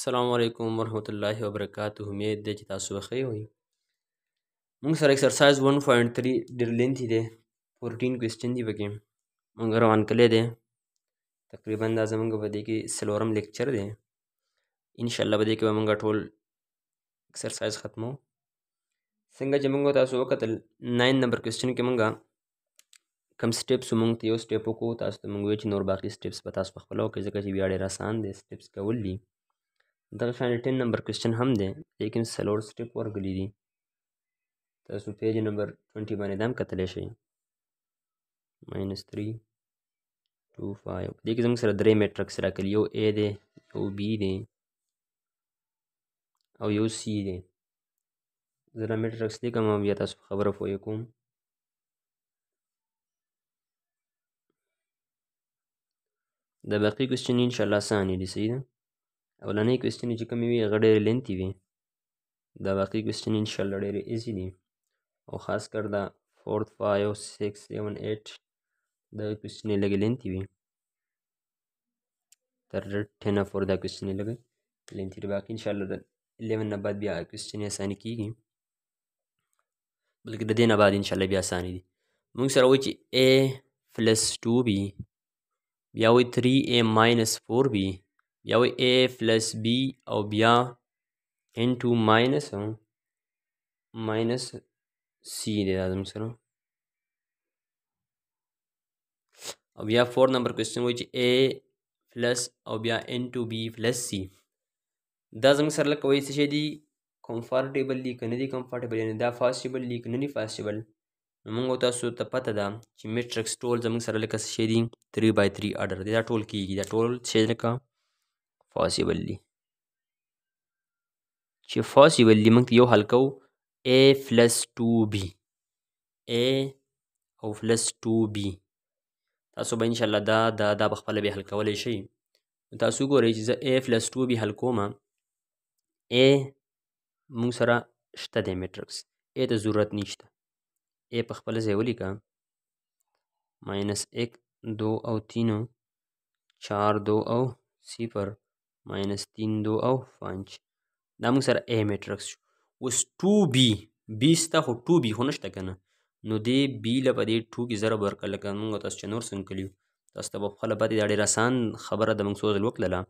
السلام علیکم ورحمۃ اللہ وبرکاتہ امید دی چې تاسو ښه وئ موږ سره ایکسرسایز 1.3 ډېر لینتي دی 14 کوېسچن دی پکې موږ روان کړی دی تقریبا دا زمونږ په دې کې سلورم لیکچر دی انشاءالله په دې کې به موږ ټول ایکسرسایز ختمو څنګه چې موږ تاسو وکتل 9 نمبر کوېسچن کې موږ کم سټیپس موږ ته یو سټیپ وکړو تاسو ته موږ وایو چې نور باقي سټیپس به تاسو په خپله وکړئ ځکه چې بیا ډېر اسان دی سټیپس کول دي دغه شان ټین نمبر کوېشن هم دی لیکن څلور سټیپ ورغلي دي تاسو پیج نمبر 20 باندې دام کتلی شئ ماینس 3 2 5 دې کې زموږ سره درې میټرکس راکړي یو اے دی یو بی دی او یو سی دی زه دا میټرکس لیکم او بیا تاسو خبره پوه کوم د باقي کوېشن انشاءالله اسانې دي صحیح ده اولنۍ کوېسچنې چې کومې وي هغه ډېرې لینتې وي دا باقي کوېسچن انشاءالله ډېرې ایزي دي او خاص کر دا فورت فایو سکس سیون ایټ دغه کوېسچنې لږې لینتې وي تر ټین فور دا کوېسچنې لږې لینتې دي باقي انشاءالله د الیون نه بعد بیا کوېسچنې اسانې کېږي بلکې د دې نه بعد انشاءالله بیا اسانې دي موږ سره وایي چې اے پلس ټو بي بیا وایي تھری اے ماینس فور بي بیا وایي a پلس b او بیا انټو ماینس ماینس c دی دا زموږ سره او بیا فور نمبر کوېسچن وایي چې a پلس او بیا انټو b پلس c دا زموږ سره لکه وایي څه شی دي کمفارټیبل دي که نه دي کمفارټیبل یعنې دا فاسټیبل دي که نه دي فاسټیبل نو موږ تاسو ته پته ده چې میټرکس ټول زموږ سره لکه څه شی دي تھری بای تھری آرډر دی دا ټول کېږي دا ټول څه لکه possible دي چې possible دي موږ یو حل کوو a plus 2b a او plus 2b تاسو به انشاءالله دا دا دا به خپله بیا حل کولی شئ تاسو ګورئ چې زه a plus 2b حل کوم a موږ سره شته دی میټرکس a ته ضرورت نشته a په خپله ځای ولیکه minus एक दो और तीन चार दो और सिफर ماینس 3 2 او 5 دا موږ سره A مټریکس شو اوس 2B B ستا خو 2B خو نشته کنه نو دې B له په دې 2 کې ضرب ورکړه لکه موږ تاسو چې نور څنګه کړي تاسو ته به خپله پاتې دا ډېره اسان خبره ده موږ څو ځل وکړله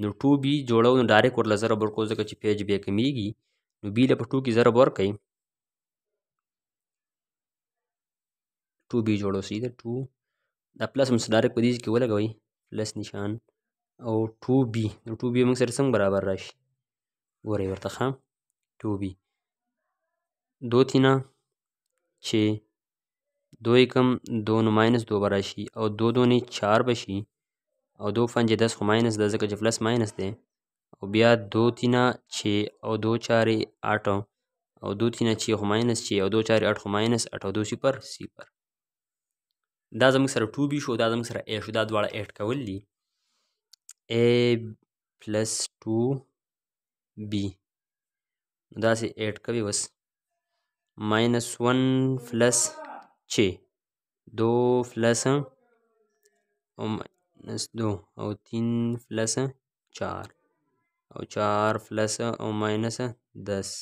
نو 2B جوړو نو ډایرکټ ورله ضرب ورکړو ځکه چې پیج بیا کمیږي نو B له په 2 کې ضرب ورکړئ 2B جوړو سیده 2 دا پلس هم ډایرکټ په دې کې ولګوئ پلس نشان او 2b نو 2b موږ سره څنګه برابر راشي ګورئ ورته ښه 2b دو تینا چھے دو اکم دو نو مائنس دو براشی او دو دو نی چار بشی او دو پنج دس خو مائنس دس زکر چې پلس مائنس دی او بیا دو تینا چھے او دو چارې آٹھ او دو تینا چھے خو مائنس چھے او دو چارې آٹھ خو مائنس آٹھ او دو صفر صفر دا زموږ سره 2b شو دا زموږ سره a شو دا دواړه ایډ کول دي a plus 2b دا سي 8 کوي وس minus 1 plus 6 2 plus او minus 2 او 3 plus 4 او 4 plus او minus 10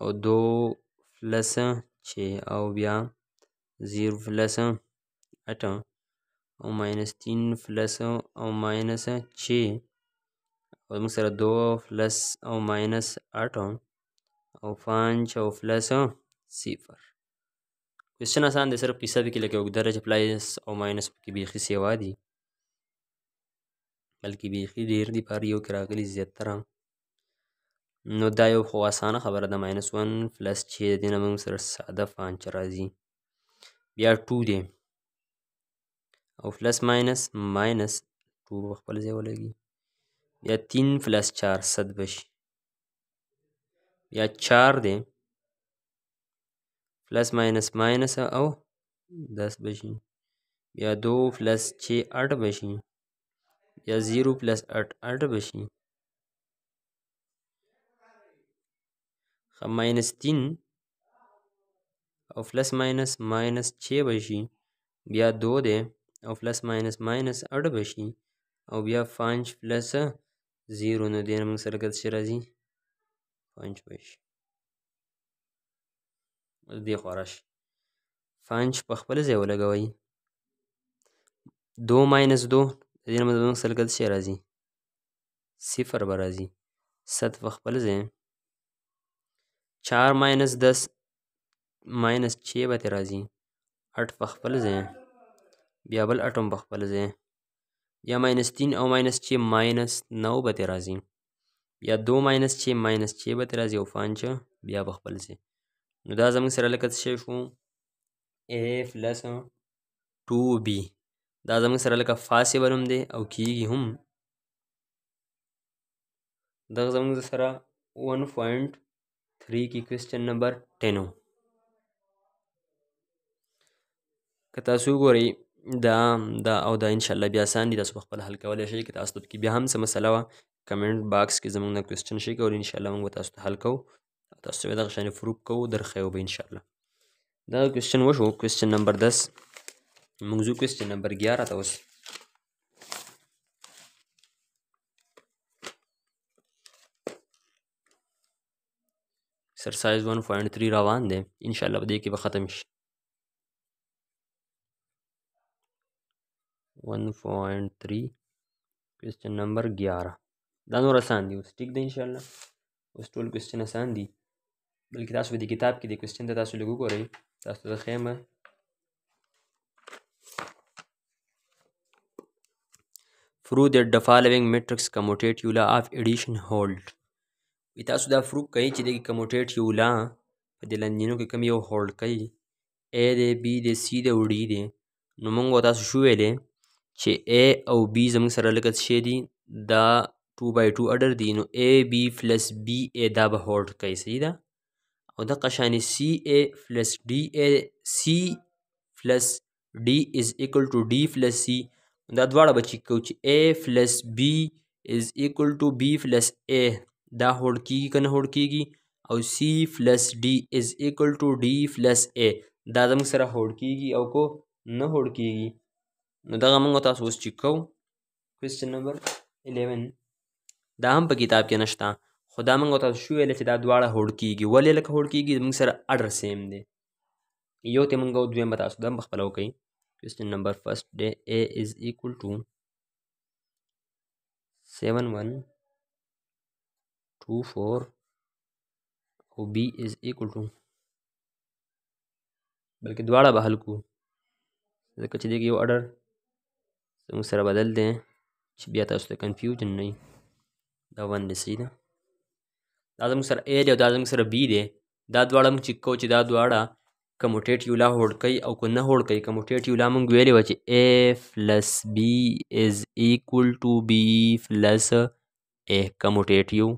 او 2 plus 6 او بیا 0 plus 8 او ماینس تین پلس او ماینس چھ او موږ سره دو پلس او ماینس اٹھ او پانچ او پلس صفر کوشچن آسان دی صرف پیسه کې لکه اوږده ده چې پلس او ماینس پکې بیخي سیوا دي بلکې بیخي ډېر دي په هر یو کې راغلي زیاتره نو دا یو خو اسانه خبره ده ماینس ون پلس چې د دې نه موږ سره ساده پانچ راځي بیا ټو دی او پلس ماینس ماینس ټول به خپل ځای ولګي بیا تین پلس چار صد بشي بیا چار دی پلس ماینس ماینس او دس بشي بیا دو پلس چھ آٹھ بشی یا زیرو پلس آٹھ آٹھ بشی مائنس تین او پلس مائنس مائنس چھ بشی بیا دو دے او پلس ماینس ماینس اډ بشي او بیا پنج پلس زیرو نو دې نه موږ سره کته شي راځي پنج بشي اوس دې خوا راشي پنج په خپل ځای ولګوئ دو ماینس دو د دې نه موږ سره کته شي راځي صفر به راځي صد په خپل ځای چار ماینس دس ماینس چھ به تې راځي اټ په خپل ځای بیا بل اټوم په خپل ځای یا ماینس تین او ماینس چھ ماینس نو بته راځي یا دو ماینس چھ ماینس چھ بته راځي او پنج بیا په خپل ځای نو دا زموږ سره لکه څه شو a پلس 2b دا زموږ سره لکه فاصله هم دی او کیږي هم دا زموږ سره 1.3 کی کوېشن نمبر 10 که تاسو ګورئ دا دا او دا ان شاء الله بیا آسان دي تاسو خپل حل کولای شئ که تاسو کې بیا هم څه مسله وه کمنټ باکس کې زموږ نه کوېسچن شي کول ان شاء الله موږ تاسو ته حل کوو تاسو به دغه شان فروب کوو درښیو به ان شاء الله دا کوېسچن وشو کوېسچن نمبر 10 موږ ځو کوېسچن نمبر 11 ته اوس exercise one point three روان دی ان شاء الله په دې کې به ختم شي one point three question number ग्यारह دا آسان دي اوس ټیک ده انشاءالله اوس ټول کوېسچن اسان دي بلکې تاسو به د کتاب کې د کوېسچن ته تاسو لږ وګورئ تاسو ته ښیم فرو د د فالوینګ میټرکس کموټیټ یولا آف ایډیشن هولډ وي تاسو دا فرو کوي چې دغه کموټیټ یولا په د لنجینو کې کم یو هولډ کوي اے دی بی دی سی دی او ډي دی نو موږ تاسو شو ویلې چې a او b زموږ سره لکه څه شی دي دا 2 بای 2 اډر دی نو a b پلس b a دا به هولډ کوي صحیح ده او د قشانې c a پلس d a c پلس d is equal to d plus c دا دواړه به چې کو چې a پلس b is equal to b plus a دا هولډ کیږي کنه هولډ کیږي او c plus d is equal to d plus a دا زموږ سره هولډ کیږي او کو نه هولډ کیږي نو دغه موږ تاسو اوس چیک کوو کوېسچن نمبر 11 دا هم په کتاب کې نشته خو دا موږ تاسو شو ویل چې دا دواړه هوډ کیږي ولې لکه هوډ کیږي موږ سره اډر سیم دی یو ته موږ او دویم به تاسو دا خپل وکړئ کوېسچن نمبر فرست دی a از ایکول ټو 7 1 2 4 او b از ایکول ټو بلکې دواړه به حل کو ځکه چې دغه یو اډر زموږ سره بدل دی چې بیا تاسو ته کنفیوژن نه دا ون سی ده دا زموږ سره اے دی او دا زموږ سره بی دی دا دواړه موږ چې کو چې دا دواړه کموټیټ یو لا هوډ کوي او که نه هوډ کوي کموټیټ یو لا موږ ویلې وه چې اے پلس بی از ایکول ټو بی پلس اے کموټیټ یو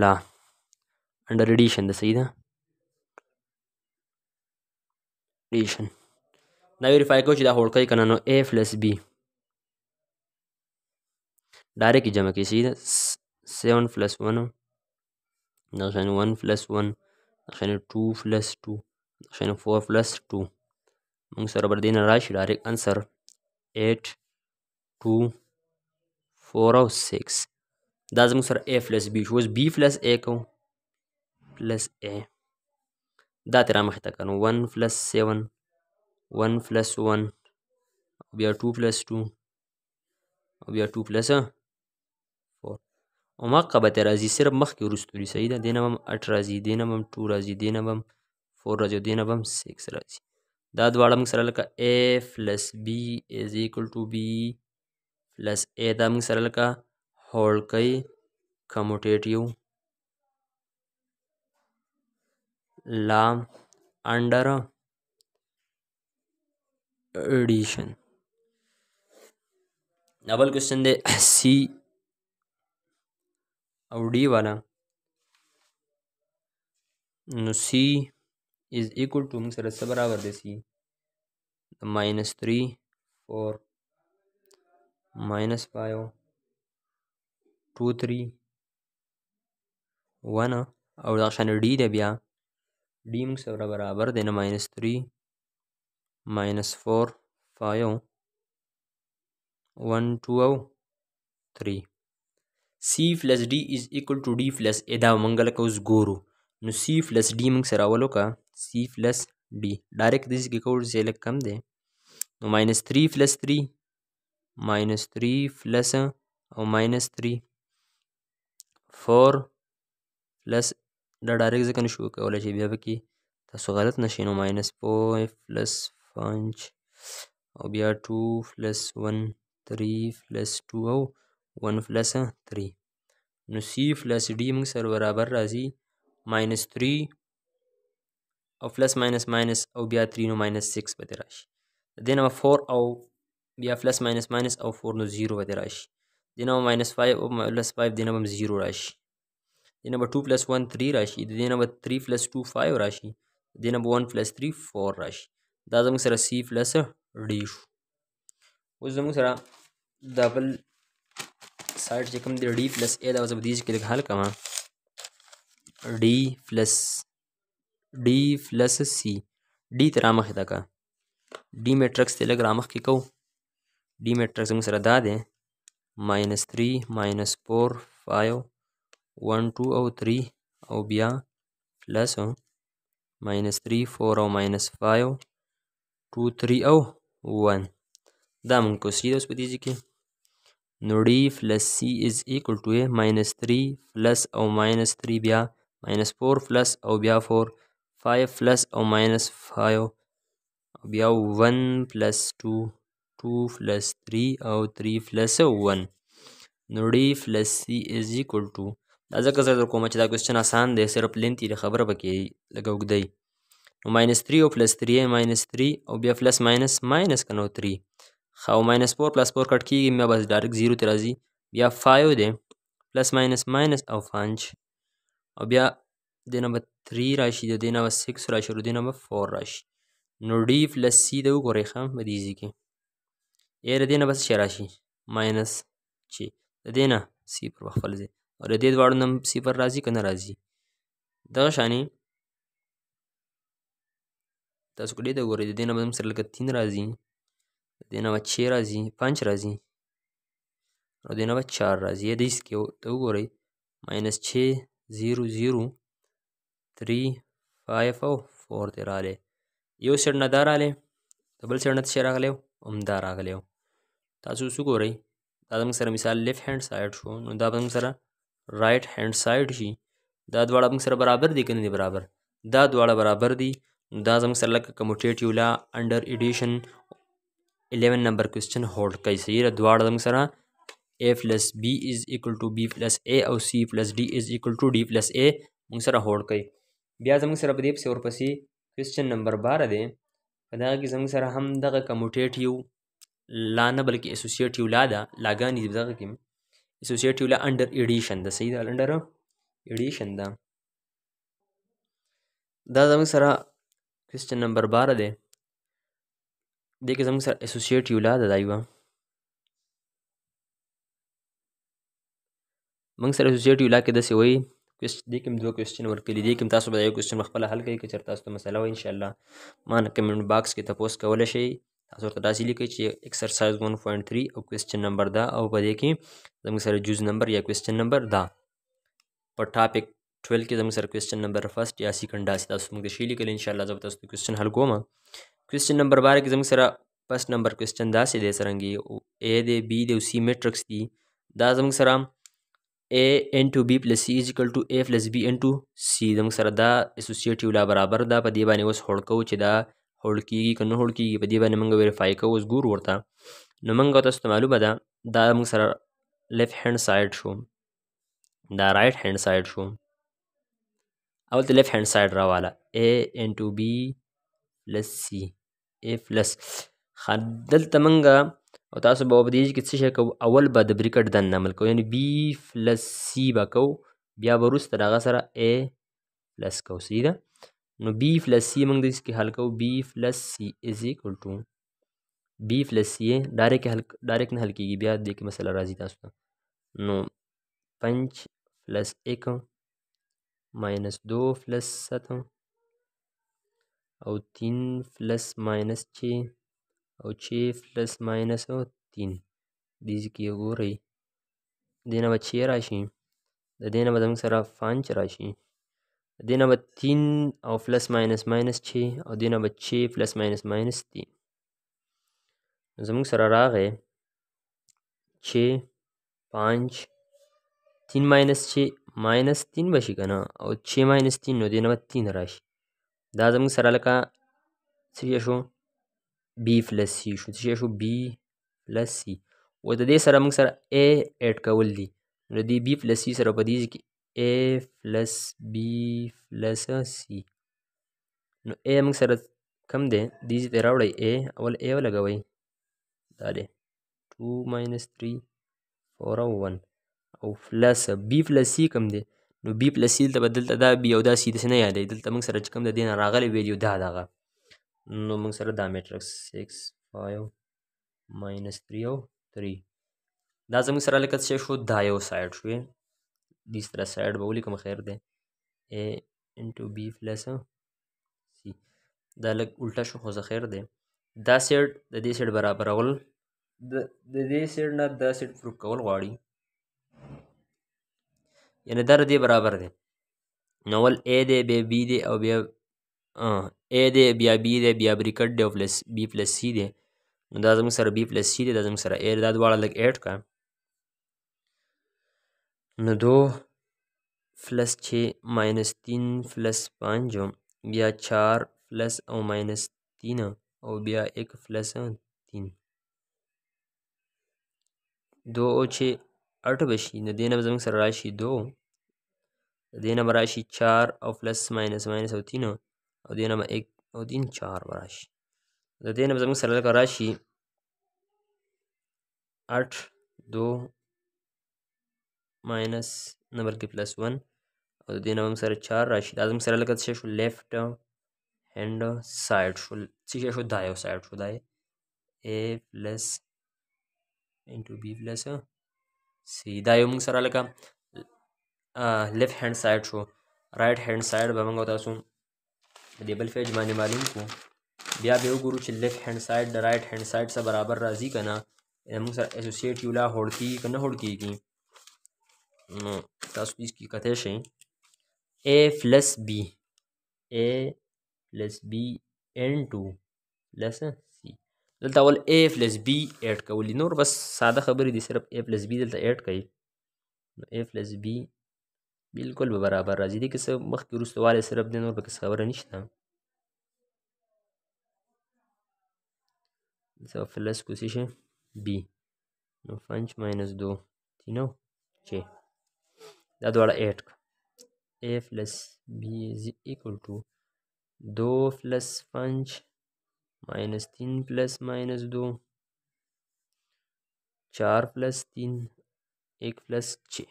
لا انډر اډیشن ده صحیح ده ریشن دا ویریفای کو چې دا هوړ کوي کنه نو a پلس b ډایرکټ جمع کې سیده 7 پلس 1 نشان 1 پلس 1 نشان 2 پلس 2 نشان 4 پلس 2 موږ سره بر دین راشي ډایرکټ انسر 8 2 4 او 6 دا زموږ سره a پلس b شو اوس b پلس a کو پلس a دا ترې رامخې ته کړه نو ون پلس سیون ون پلس ون او بیا ټو پلس ټو او بیا ټو پلس فور همهغه به ترې راځي صرف مخکې وروستو وي صحیح ده دې نه به هم اټ راځي دې نه به هم ټو راځي دې نه به هم فور راځي او دې نه به هم سکس راځي دا دواړه موږ سره لکه a پلس b is equal to b پلس a دا موږ سره لکه هوړ کوي کموټیټ یو लाम under addition double question दे C और D वाला नो C is equal to मुझे रस्ते बराबर दे C minus three four minus five two three one और डी दे बिया D سره برابر دی نه ماینس تھری ماینس فور فایو one two three C plus D is equal to D plus A دا مونږ لکه اوس ګورو نو سی پلس ډي مونږ سره اول وکړه سی پلس ډي ډایرکټ داسې کې کوو چې لږ کم دی نو ماینس تھری پلس تھری ماینس تھری پلس او ماینس تھری فور پلس دا ډایرکټ ځکه نه شو کولی چې بیا پکې تاسو غلط نه شئ نو ماینس فایف پلس پنج او بیا ټو پلس ون تھری پلس ټو او ون پلس تھری نو سی پلس ڈی موږ سره برابر راځي ماینس تھری او پلس ماینس ماینس او بیا تھری نو ماینس سکس پدې راشي د دې نه فور او بیا پلس ماینس ماینس او فور نو زیرو پدې راشي د دې نه ماینس فایو او پلس فایو د دې نه هم زیرو راشي دې نه به ټو پلس ون تھری راشي د دې نه به تھری پلس ټو فایو راشي د دې نه به ون پلس تھری فور راشي دا زموږ سره سی پلس ډي شو اوس زموږ سره دا بل سایډ چې کوم دی ډي پلس اے دا زه په دې کې لږ حل کوم ډي پلس ډي پلس سی ډي ته رامخې ته کا D matrix ते लग रामख के कहूँ डी मैट्रिक्स में सर दा दें minus three minus four five 1 2 او 3 او بیا پلس ماینس 3 4 او ماینس 5 2 3 او 1 دا مونږ کوسي اوس په دې کې نو d پلس c is equal to a minus 3 پلس او ماینس 3 بیا ماینس 4 پلس او بیا 4 5 پلس او ماینس 5 او بیا 1 پلس 2 2 پلس 3 او 3 پلس 1 نو d پلس c is equal to دا ځکه زه درکومه چې دا کوسچن اسان دی صرف لینتي د خبره پکې لږه اوږدی نو ماینس تھری او پلس تھری ماینس تھری او بیا پلس ماینس ماینس که نو تھری ښه او ماینس فور پلس فور کټ کېږي بیا بس ډایرکټ زیرو ته راځي بیا فایو دی پلس ماینس ماینس او پنج او بیا دې نه به تھری راشي د دې نه به سکس راشي او دې نه به فور راشي نو ډي پلس سي د وګورئ ښه په دې ایزي کې یې د دې نه بس شی راشي ماینس چې د دې نه سی پر خپل ځای او د دې دواړو نه صفر راځي که نه راځي دغه شانې تاسو کړې ته وګورئ د دې نه به هم سره لکه تین راځي د دې نه به شې راځي پنج راځي او د دې نه به چار راځي یا دې کې ته وګورئ ماینس شې زیرو زیرو تھری فایف او فور ته راغلی یو سیډ نه دا راغلی د بل سیډ نه څه راغلی همدا راغلی تاسو اوس وګورئ دا زموږ سره مثال لیفټ هینډ سایډ شو نو دا به زموږ سره رائټ هینډ سایډ شي دا دواړه موږ سره برابر دي که نه دي برابر دا دواړه برابر دي نو دا زموږ سره لکه کموټیټیو لا انډر ایډیشن 11 نمبر کوېسچن هولډ کوي صحیح ده دواړه زموږ سره a plus b is equal to b plus a او c plus d is equal to d plus a موږ سره هوډ کوي بیا زموږ سره په دې پسې ورپسې کوېسچن نمبر باره دی په دغه کې زموږ سره هم دغه کموټیټیو لا نه بلکې اسوسیټیو لا ده لاګانې دي په دغه کې associative under edition ده صحیح ده under edition ده دا زموږ سره کوېسچن نمبر باره دی دې کې زموږ سره اسوسیټیو لا ده دا یوه موږ سره اسوسیټیو لا کې داسې وایي دې کې دوه کوېسچن ورکړي دې کې تاسو به یو کوېسچن پخپله حل کوئ که چېرې تاسو ته مسله وایي انشاءالله ما نه کمنټ باکس کې تپوس کولی شئ تاسو ورته داسې لیکئ چې ایکسرسایز 1.3 او کوېسچن نمبر دا او په دې کې زموږ سره جوز نمبر یا کوېسچن نمبر دا په ټاپک 12 کې زموږ سره کوېسچن نمبر فرست یا سیکنډ داسې تاسو موږ د شی لیکل ان شاء الله زه تاسو کوېسچن حل کوم کوېسچن نمبر 12 کې زموږ سره first نمبر کوېسچن داسې دی سرنګي اے دی بی دی او سی میټرکس دی دا زموږ سره اے ان ټو بی پلس سی از ایکل ټو اے پلس بی ان ټو سی زموږ سره دا اسوسیټیو لا برابر دا په دې باندې اوس هوړ کوو چې دا هوډ کیږي که نه هوډ کیږي په دې باندې موږ ویریفای کوو اوس ګورو ورته نو موږ تاسو ته معلومه ده دا موږ سره لیفټ هینډ سایډ شو دا رایټ هینډ سایډ شو اول ته لیفټ هینډ سایډ راواله a انټو b پلس c a پلس دلته موږ او تاسو به په دې کې څه شی کوو اول به د بریکټ دننه عمل کوو یعنی b پلس c به کوو بیا به وروسته د هغه سره a پلس کوو صحیح ده نو بی پلس سی موږ د کې حل کوو بی پلس سی از ایکول ټو بی پلس سی ډایرک حل ډایرک نه حل کیږي بیا دې کې مسله راځي تاسو ته نو پنج پلس ایک minus दो plus सात और तीन plus minus छः और छः plus minus और तीन बीज की हो रही देना बच्चे राशि देना बदम सरा पाँच राशि دینا به تین او پلس ماینس ماینس چه او دینا به چه پلس ماینس ماینس تین زمونږ سره راغی چه پانچ تین ماینس چه ماینس تین بشي که نه او چه ماینس تین نو دینا به تین راشي دا زمونږ سره لکه څه شو بی پلس سی شو څه شو بی پلس سی او د دې سره موږ سره ا ایډ کول دي نو د دې بی پلس سی سره په دې کې a پلس b پلس c نو a موږ سره کم دی دې ځای ته راوړئ a اول a ولګوئ دا دی ټو ماینس تھري فور او ون او پلس b پلس c کم دی نو b پلس c دلته به دلته دا b او دا c داسې نه یادوي دلته موږ سره چې کوم د دې نه راغلی ویلو دا دغه نو موږ سره دا میټرکس سکس فایو ماینس تھري او تھري دا زموږ سره لکه څه شو دا یو سایډ شوې इस तरह साइड में उली को खैर दें A into B plus C دا لږ الټه شو خو ذخیر دی دا سیډ د دې سیډ برابرول د دې سیډ نه دا سیډ پروف کول غواړي یعنی دا دې برابر دی نول اے دی بیا بی دی او بیا اے دی بیا بی دی بیا بریکټ دی او پلس بی پلس سی دی نو دا زموږ سره بی پلس سی دی دا زموږ سره اے دا دواړه لږ ایډ کړه نو दो प्लस छः माइनस तीन प्लस पंज ॿिया चारि प्लस ऐं माइनस तीन ऐं ॿिया हिकु प्लस तीन दो और छः आठ बची न देना बजंग सर राशि दो देना राशि चार और प्लस माइनस माइनस और तीन और देना में एक और तीन चार राशि देना बजंग सरल का राशि आठ दो माइनस नंबर के प्लस वन और दो दिन सर चार राशि आजम सर लगत शेष लेफ्ट हैंड साइड शेष दाएँ साइड शो दाएँ A plus into B plus C दाएँ मग सर लगा left hand side show right hand side به موږ تاسو د بل فیج باندې معلوم کو بیا به وګورو چې لیفټ هند سایډ د رائټ هند سایډ سره برابر راځي کنه موږ سره اسوسییټ یو لا هوړ کی کنه هوړ کیږي نو تاسو دې کې کتلی شئ a plus b a e plus b into plus c دلته اول a plus b ایډ کولی نور بس ساده خبرې دي صرف a plus b دلته ایډ کوي نو a plus b بالکل به برابر راځي دې کې څه مخکې وروسته والی صرف دی نور پکې څه خبره نشته So plus position B. No punch minus do. You know? Che. دا دواړه ایډ کړه a plus b is equal to دو پلس پنج minus तीन plus minus दो चार प्लस तीन एक प्लस छ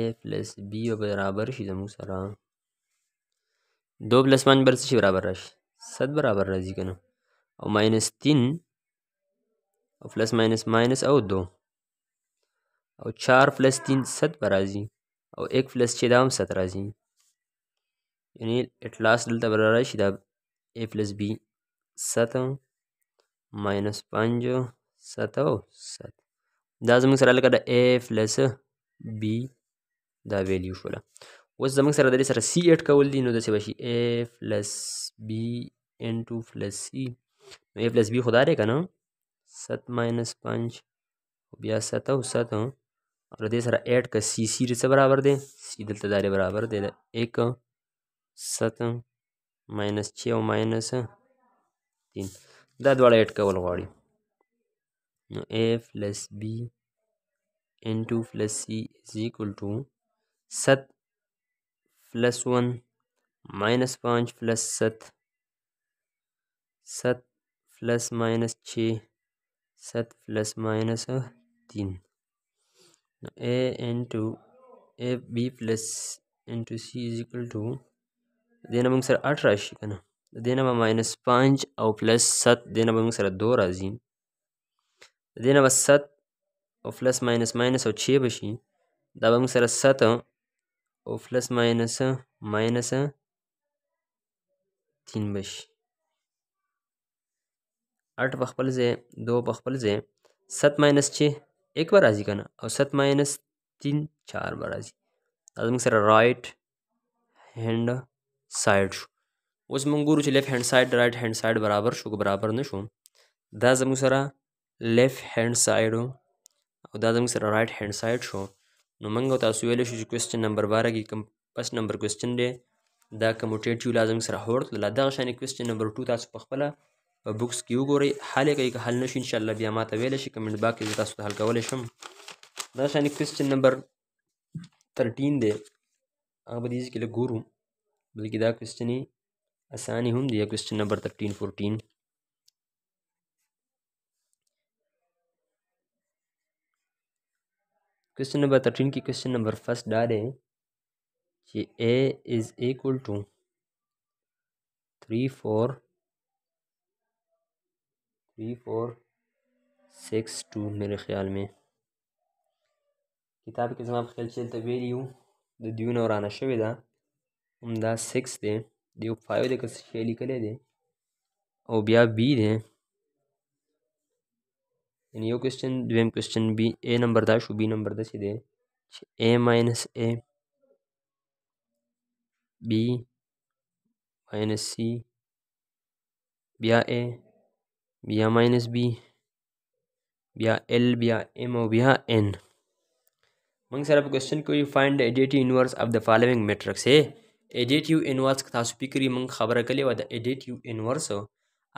ए plus B बराबर شي زموږ سره دو پلس پنج بر څه شي برابر راشي صد برابر راځي که نه او ماینس تین او پلس ماینس ماینس او دو او چهار پلس तीन ست به راځي او یک پلس چې دا هم ست راځي یعنې ایټ لاس دلته به را راشي دا ای پلس بی ست ماینس پنج ست او ست دا زموږ سره لکه د ای پلس بی دا ویلیو شوله اوس زموږ سره د دې سره سی ایډ کول دي نو داسې به شي ای پلس بی انټو پلس سی نو ای پلس بی خو دا دی که نه ست ماینس پنج بیا ست او ست او دې سره ایټ کا سی سی سره برابر دی سی دلته داري برابر دی ایک سات ماینس چھے او ماینس تین دا دواړه ایټ کول غواړي نو اے پلس بی انٹو پلس سی از اکول ٹو سات پلس ون ماینس پانچ پلس سات سات پلس ماینس چھے سات پلس ماینس تین Now a into a b plus into c is equal to دینه موږ سره 8 راشي کنه دینه به ماینس 5 او پلس 7 دینه به موږ سره 2 راځي دینه به 7 او پلس ماینس ماینس او 6 بشي دا به موږ سره 7 او پلس ماینس ماینس 3 بشي 8 په خپل ځای 2 په خپل ځای 7 ماینس 6 یک بار راځي کنه او ست ماینس تین چار بار راځي دا زموږ سره رایټ هینډ سایډ شو اوس موږ ګورو چې لیفټ هینډ سایډ رایټ هینډ سایډ برابر شو که برابر نه شو دا زموږ سره لیفټ هینډ سایډ او دا زموږ سره رایټ هینډ سایډ شو نو موږ تاسو ویلی شو چې کوېسچن نمبر باره کې کوم پس نمبر کوېسچن دی دا کموټیټیو لازم سره هورت لاله دغه شانې کوېسچن نمبر 2 تاسو په خپله بوکس کې وګورئ حل یې کوي که حل نه شي انشاءالله بیا ما ته ویلی شي کمنټ باک کې زه تاسو ته حل کولی شم دا شانې کوېسچن نمبر ترټین دی هغه به دې کې لږ ګورو بلکې دا کوېسچنې اسانې هم دی کوېسچن نمبر ترټین فورټین کوېسچن نمبر ترټین کې کوېسچن نمبر فسٹ دا دی چې اے از اکول ٹو تھری فور three four six two मेरे ख़्याल में کتاب کې زما په خیال چې دلته ویلي وو د دوی نه ورانه شوې ده همدا سکس دی د یو فایو دی که څه شی لیکلی دی او بیا بی دی یعنې یو کوسچن دویم کوسچن بی اے نمبر دا شو بی نمبر داسې دی چې اے ماینس اے بی ماینس سی بیا اے بیا ماینس بی بیا ال بیا ام او بیا ان موږ سره په کوېشن کې یو فایند د ایډیټیو انورس اف د فالوینګ میټرکس هي ایډیټیو انورس تاسو فکر یې موږ خبره کړې و د ایډیټیو انورس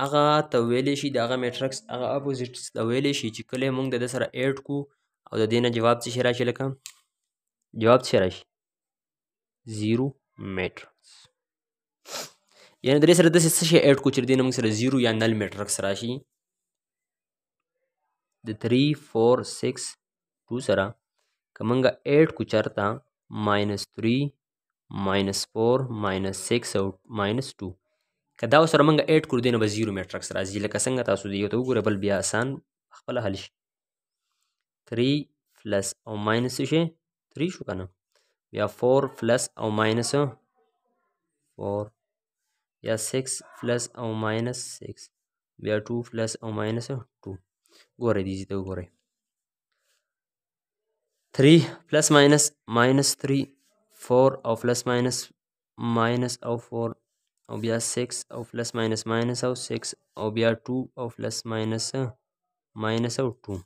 هغه ته ویلې شي دغه میټرکس هغه اپوزیټس ته ویلې شي چې کله موږ د سره ایډ کو او د دینه جواب څه راشي لکه جواب څه راشي زیرو میټر یعنی درې سره داسې څه شی ایډ کړو چې د دې نه موږ سره زیرو یا نل میټرکس راشي د تھری فور سکس ټو سره که موږ ایډ کړو چېرته ماینس تھری ماینس فور ماینس سکس او ماینس ټو که دا ورسره موږ ایډ کړو دې نه به زیرو میټرکس راځي لکه څنګه تاسو د یو ته وګوره بل بیا اسان خپله حل شي تھری پلس او ماینس شي تھری شو که نه بیا فور پلس او ماینس فور या सिक्स प्लस और माइनस सिक्स या टू प्लस और माइनस टू गोरे दीजिए तो गोरे three plus minus minus three four और प्लस माइनस माइनस और फोर और बिया सिक्स और प्लस माइनस माइनस और सिक्स और बिया टू और प्लस माइनस माइनस और टू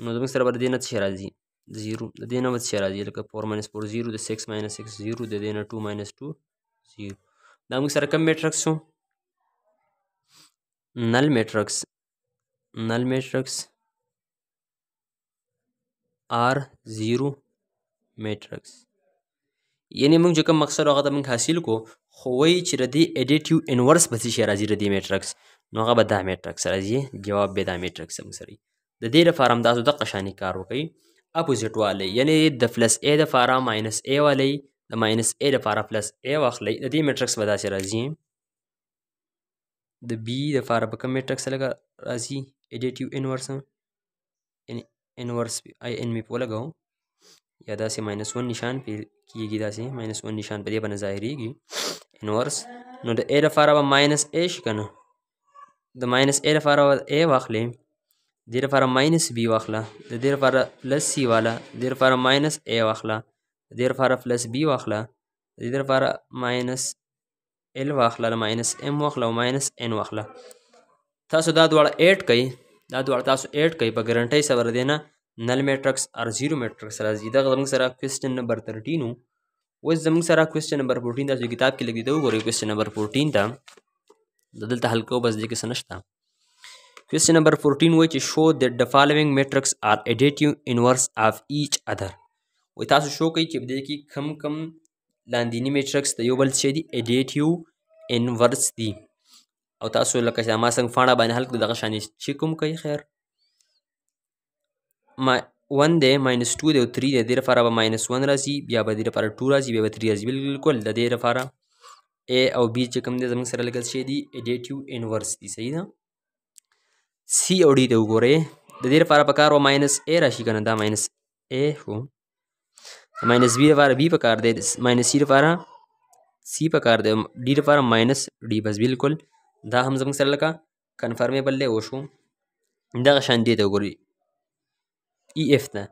मतलब सर बार देना छः राजी जीरो देना बस छः राजी four minus four zero six minus six zero दे देना to minus two 0 دا موږ سره کوم میټرکس شو نل میټرکس نل میټرکس آر زیرو میټرکس یعنی موږ چې کوم مقصد هغه د موږ حاصل کو خو وایي چې ردی اډیټیو انورس به شي راځي ردی میټرکس نو هغه به دا میټرکس راځي جواب به دا میټرکس هم سره د دې لپاره هم تاسو د قشانی کار وکړئ اپوزیټ والی یعنی د پلس ا د فارا ماینس ا والی د ماینس ا لپاره پلس ا واخلئ د دې مټریکس به داسې راځي د بی لپاره به کوم مټریکس لګه راځي ایډیټیو انورس انورس آی ان مې په ولګوم یا داسې ماینس ون نشان پې کېږي داسې ماینس ون نشان په دې باندې ظاهرېږي انورس نو د ا لپاره به ماینس ا شي که نه د ماینس ا لپاره به ا واخلې دې لپاره ماینس بی واخله د دې لپاره پلس سی واله دې لپاره ماینس ا واخله د دې لپاره پلس بي واخله د دې لپاره ماینس ال واخله له ماینس ام واخله او ماینس ان واخله تاسو دا دواړه ایډ کوئ دا دواړه تاسو ایډ کوئ په ګارنټۍ سره ور دینه نل میټرکس ار زیرو میټرکس راځي دغه زموږ سره کوېسچن نمبر ترټین وو اوس زموږ سره کوېسچن نمبر فورټین تاسو کتاب کې لګېده وګورئ کوېسچن نمبر فورټین ته د دلته حل کوو بس دې کې څه نشته Question number 14 which show that the following matrix are additive inverse of each other. وای تاسو شو کوي چې په دې کې کم کم لاندینی میټرکس د یو بل څه دي ایډیټیو انورس دي او تاسو لکه چې ما څنګه فاڼه باندې حل کړو دغه شانې چې کوم کوي خیر ما 1 دی ماینس 2 دی او 3 دی د دې لپاره به ماینس 1 راځي بیا به د دې لپاره 2 راځي بیا به 3 راځي بالکل د دې لپاره A او B چې کوم دی زموږ سره لګل شي دي ایډیټیو انورس دي صحیح ده C او D ته وګورئ د دې لپاره په کار و ماینس A راشي کنه دا ماینس A هو ماینس بی لپاره بی پکار دی ماینس سی لپاره سی پکار دی ډی لپاره ماینس ډی بس بالکل دا هم زموږ سره لکه کنفرمیبل دی اوس شو دغه شان دی ته وګورئ ای اف ته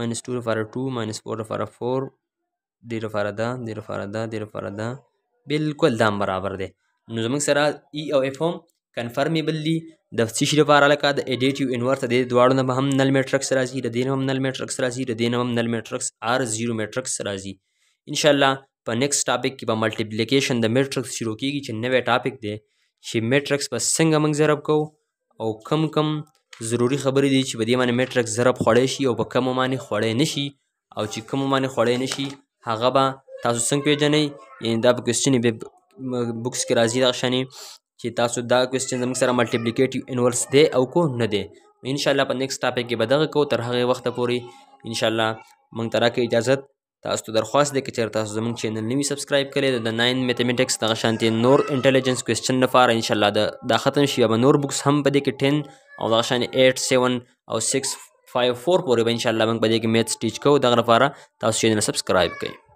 ماینس ټو لپاره ټو ماینس فور لپاره فور دی لپاره دا دی لپاره دا دی لپاره دا بالکل دام برابر دی نو زموږ سره ای او اف هم کنفرمیبل دي د څه شي لپاره لکه د ایډیټیو انورس د دواړو نه هم نل میټرکس راځي د دې نه هم نل میټرکس راځي د دې نه هم نل میټرکس آر 0 میټرکس راځي ان شاء الله په نیکسټ ټاپک کې به ملټیپلیکیشن د میټرکس شروع کیږي چې نوې ټاپک دی چې میټرکس په څنګه موږ ضرب کوو او کم کم ضروری خبرې دي چې په دې باندې میټرکس ضرب خوړی شي او په کومو باندې خوړی نشي او چې کومو باندې خوړی نشي هغه به تاسو څنګه پیژنئ یعنې دا په کوېسچنې بوکس کې راځي دغه شانې چې تاسو دا کوېسچن زموږ سره ملټیپلیکیټیو انورس دی او کو نه دی ان شاء الله په نیکسټ ټاپک کې به دغه کوو تر هغه وخت پورې ان شاء الله موږ ته راکړئ اجازه تاسو ته درخواست دی چې تاسو زموږ چینل نوی سبسکرایب کړئ د 9 میتھمیټکس دغه شانتي نور انټيليجنس کوېسچن لپاره ان شاء الله دا ختم شي به نور بوکس هم پدې کې 10 او دغه شان 8 7 او 6 5 4 پورې به ان شاء الله موږ پدې کې میتھس ټیچ کوو دغه لپاره تاسو چینل سبسکرایب کړئ